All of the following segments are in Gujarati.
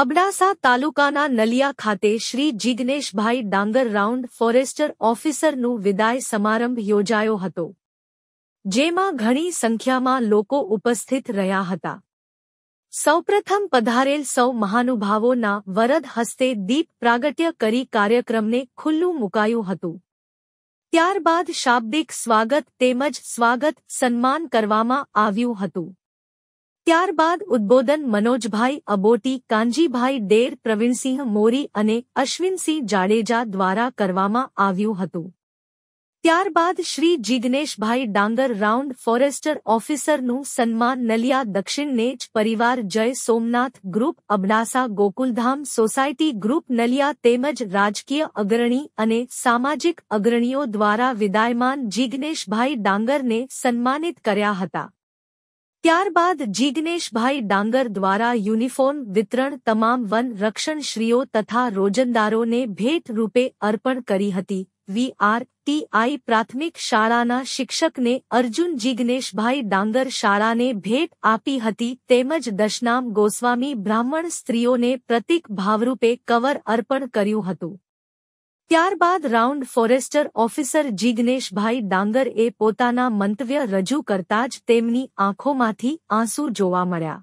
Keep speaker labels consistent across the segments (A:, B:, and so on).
A: અબડાસા તાલુકાના નલિયા ખાતે શ્રી જિજ્ઞેશભાઈ ડાંગર રાઉન્ડ ફોરેસ્ટર ઓફિસરનું વિદાય સમારંભ યોજાયો હતો જેમાં ઘણી સંખ્યામાં લોકો ઉપસ્થિત રહ્યા હતા સૌપ્રથમ પધારેલ સૌ મહાનુભાવોના વરદ હસ્તે દીપ પ્રાગટ્ય કરી કાર્યક્રમને ખુલ્લું મુકાયું હતું ત્યારબાદ શાબ્દિક સ્વાગત તેમજ સ્વાગત સન્માન કરવામાં આવ્યું હતું ત્યારબાદ ઉદ્બોધન મનોજભાઈ અબોટી કાંજીભાઈ ડેર પ્રવીણસિંહ મોરી અને અશ્વિનસિંહ જાડેજા દ્વારા કરવામાં આવ્યું હતું ત્યારબાદ શ્રી જિગ્નેશભાઈ ડાંગર રાઉન્ડ ફોરેસ્ટર ઓફિસરનું સન્માન નલિયા દક્ષિણને જ પરિવાર જય Somnath group Abdasa Gokuldham society group Naliya તેમજ રાજકીય અગ્રણી અને સામાજિક અગ્રણીઓ દ્વારા વિદાયમાન જિગ્નેશભાઈ ડાંગરને સન્માનિત કર્યા હતા ત્યારબાદ જીગ્નેશભાઈ ડાંગર દ્વારા યુનિફોર્મ વિતરણ તમામ વન રક્ષણશ્રીઓ તથા રોજંદારોને ભેટ રૂપે અર્પણ કરી હતી વીઆરટીઆઈ પ્રાથમિક શાળાના શિક્ષકને અર્જુન જીગ્નેશભાઈ ડાંગર શાળાને ભેટ આપી હતી તેમજ દશનામ ગોસ્વામી બ્રાહ્મણ સ્ત્રીઓને પ્રતિક ભાવરૂપે કવર અર્પણ કર્યું હતું ત્યારબાદ રાઉન્ડ ફોરેસ્ટર ઓફિસર જિગ્નેશભાઈ ડાંગરએ પોતાના મંતવ્ય રજૂ કરતા જ તેમની આંખોમાંથી આંસુ જોવા મળ્યા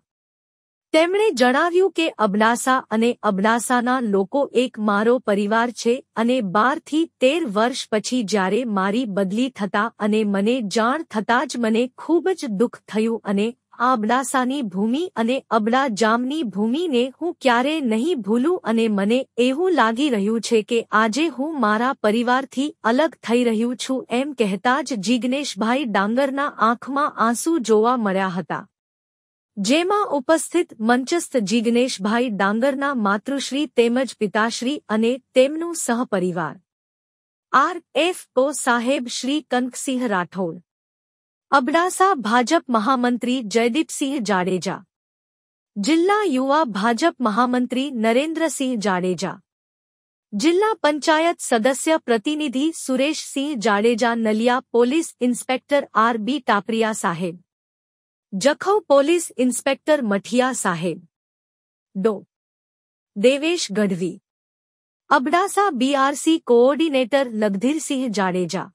A: તેમણે જણાવ્યું કે અબડાસા અને અબડાસાના લોકો એક મારો પરિવાર છે અને બારથી તેર વર્ષ પછી જ્યારે મારી બદલી થતા અને મને જાણ થતાં જ મને ખૂબ જ દુઃખ થયું અને આબડાસાની ભૂમિ અને અબડા જામની ભૂમિને હું ક્યારે નહીં ભૂલું અને મને એવું લાગી રહ્યું છે કે આજે હું મારા પરિવારથી અલગ થઈ રહ્યું છું એમ કહેતા જ જિજ્ઞેશભાઈ ડાંગરના આંખમાં આંસુ જોવા મળ્યા હતા જેમાં ઉપસ્થિત મંચસ્થ જિજ્ઞેશભાઈ ડાંગરના માતૃશ્રી તેમજ પિતાશ્રી અને તેમનું સહપરિવાર આર એફ ઓ સાહેબ શ્રી કંકસિંહ રાઠોડ अबडासा भाजप महामंत्री जयदीप सिंह जाडेजा जिला युवा भाजप महामंत्री नरेंद्र सिंह जाडेजा जिला पंचायत सदस्य प्रतिनिधि Suresh Singh Jadeja Naliya police inspector R B Taparia साहेब जखौ पोलिस इंस्पेक्टर मठिया साहेब डो देवेश गढ़वी अबडासा बीआरसी कोऑर्डिनेटर लगधीर सिंह जाडेजा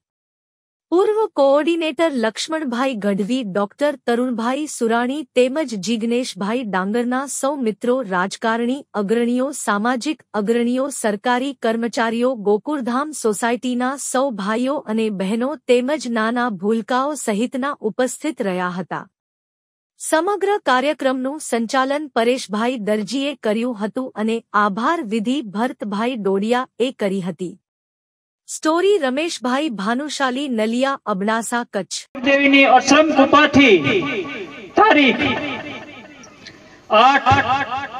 A: પૂર્વ કોઓર્ડિનેટર લક્ષ્મણભાઈ ગઢવી ડોક્ટર તરુણભાઈ સુરાણી તેમજ જિજ્ઞેશભાઈ ડાંગરના સૌ મિત્રો રાજકારણી અગ્રણીઓ સામાજિક અગ્રણીઓ સરકારી કર્મચારીઓ ગોકુરધામ સોસાયટીના સૌ ભાઈઓ અને બહેનો તેમજ નાના ભૂલકાઓ સહિતના ઉપસ્થિત રહ્યા હતા સમગ્ર કાર્યક્રમનું સંચાલન પરેશભાઈ દરજીએ કર્યું હતું અને આભાર વિધિ ભરતભાઈ ડોડિયાએ કરી હતી સ્ટોરી રમેશભાઈ ભાનુશાલી નલિયા અબડાસા કચ્છ દેવીની અશ્રમ કૃપાથી
B: તારીખ આઠ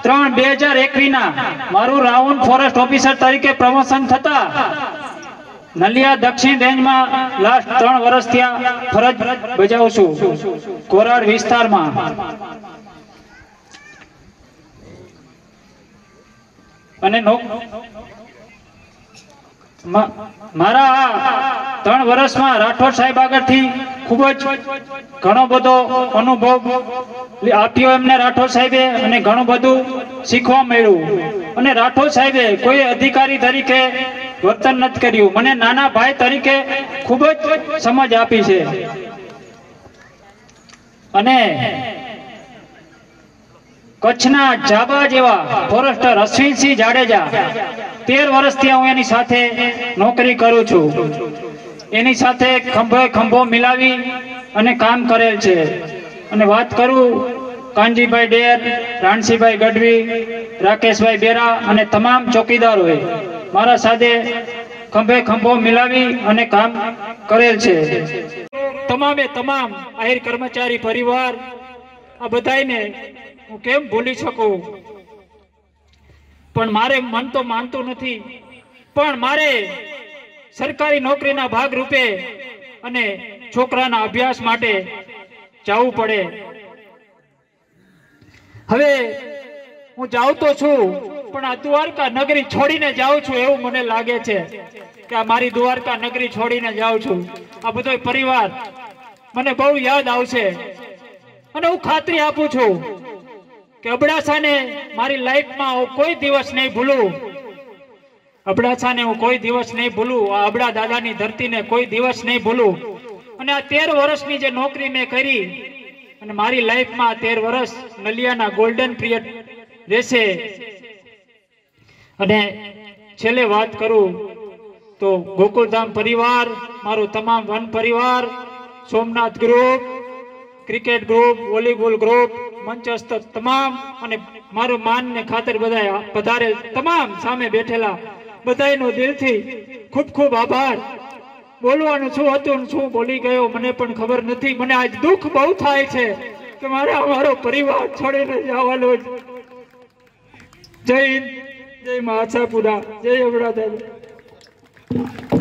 B: ત્રણ બે હજાર એકવી ના મારું રાઉન્ડ ફોરેસ્ટ ઓફિસર તરીકે પ્રમોશન થતા નલિયા દક્ષિણ રેન્જમાં લાસ્ટ ત્રણ વર્ષ ત્યાં ફરજ બજાવું છું કોરાડ વિસ્તારમાં અને મારા ત્રણ વર્ષમાં રાઠોડ સાહેબ આગળથી ખૂબ જ ઘણો બધો અનુભવ આપ્યો એમને રાઠોડ સાહેબે અને ઘણું બધું શીખવા મળ્યું અને રાઠોડ સાહેબે કોઈ અધિકારી તરીકે વર્તન નથી કર્યું મને નાના ભાઈ તરીકે ખૂબ જ સમજ આપી છે અને કચ્છના જાબા જેવા ફોરેસ્ટર અશ્વિનસિંહ જાડેજા તેર વર્ષથી હું એની સાથે નોકરી કરું છું એની સાથે ખંભે ખંભો મિલાવી અને કામ કરેલ છે અને વાત કરું કાનજીભાઈ ડેર રાણસીભાઈ ગઢવી રાકેશભાઈ બેરા અને તમામ ચોકીદારોએ મારા સાથે ખંભે ખંભો મિલાવી અને કામ કરેલ છે તમામે તમામ આહિર કર્મચારી પરિવાર આ બધાને હું કેમ ભૂલી શકું પણ મારે મન તો માનતું નથી પણ મારે સરકારી નોકરીના ભાગ રૂપે અને છોકરાના અભ્યાસ માટે જવું પડે હવે હું જાઉં તો છું પણ આ દ્વારકા નગરી છોડીને જાઉં છું એવું મને લાગે છે કે આ મારી દ્વારકા નગરી છોડીને જાઉં છું આ બધો પરિવાર મને બહુ યાદ આવશે અને હું ખાતરી આપું છું કે અબડાસાને મારી લાઈફમાં હું કોઈ દિવસ નહીં ભૂલું અબડાસાને હું કોઈ દિવસ નહીં ભૂલું આ અબડા દાદાની ધરતીને કોઈ દિવસ નહીં ભૂલું અને આ તેર વર્ષની જે નોકરી મેં કરી અને મારી લાઈફમાં આ તેર વર્ષ નલિયાના ગોલ્ડન પિરિયડ રહેશે અને છેલ્લે વાત કરું તો ગોકુળધામ પરિવાર મારું તમામ વન પરિવાર Somnath group cricket group volleyball group મંચસ્થ તમામ અને મારું માન ને ખાતર બધા પધારે તમામ સામે બેઠેલા બધાનો દિલથી ખૂબ ખૂબ આભાર બોલવાનું શું હતું શું બોલી ગયો મને પણ ખબર નથી મને આજ દુઃખ બહુ થાય છે કે મારે અમારો પરિવાર છોડીને જવાનો
A: જય હિન્દ જય મહાસાપુરા જય અબડા દાદા